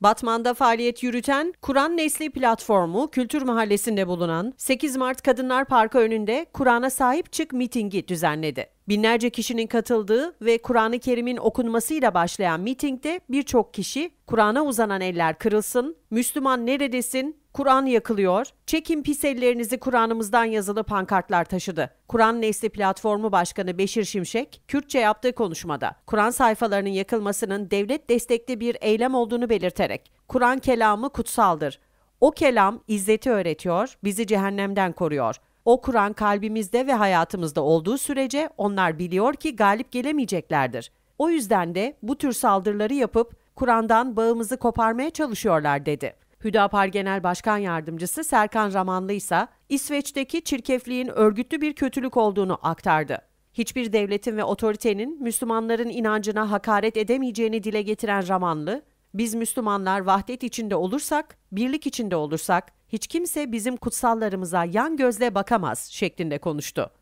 Batman'da faaliyet yürüten Kur'an Nesli Platformu Kültür Mahallesi'nde bulunan 8 Mart Kadınlar Parkı önünde Kur'an'a sahip çık mitingi düzenledi. Binlerce kişinin katıldığı ve Kur'an-ı Kerim'in okunmasıyla başlayan mitingde birçok kişi Kur'an'a uzanan eller kırılsın, Müslüman neredesin, Kur'an yakılıyor, çekin pis ellerinizi Kur'an'ımızdan yazılı pankartlar taşıdı. Kur'an Nesli Platformu Başkanı Beşir Şimşek, Kürtçe yaptığı konuşmada Kur'an sayfalarının yakılmasının devlet destekli bir eylem olduğunu belirterek, Kur'an kelamı kutsaldır. O kelam izzeti öğretiyor, bizi cehennemden koruyor. O Kur'an kalbimizde ve hayatımızda olduğu sürece onlar biliyor ki galip gelemeyeceklerdir. O yüzden de bu tür saldırıları yapıp Kur'an'dan bağımızı koparmaya çalışıyorlar dedi. Hüdapar Genel Başkan Yardımcısı Serkan Ramanlı ise İsveç'teki çirkefliğin örgütlü bir kötülük olduğunu aktardı. Hiçbir devletin ve otoritenin Müslümanların inancına hakaret edemeyeceğini dile getiren Ramanlı, biz Müslümanlar vahdet içinde olursak, birlik içinde olursak hiç kimse bizim kutsallarımıza yan gözle bakamaz şeklinde konuştu.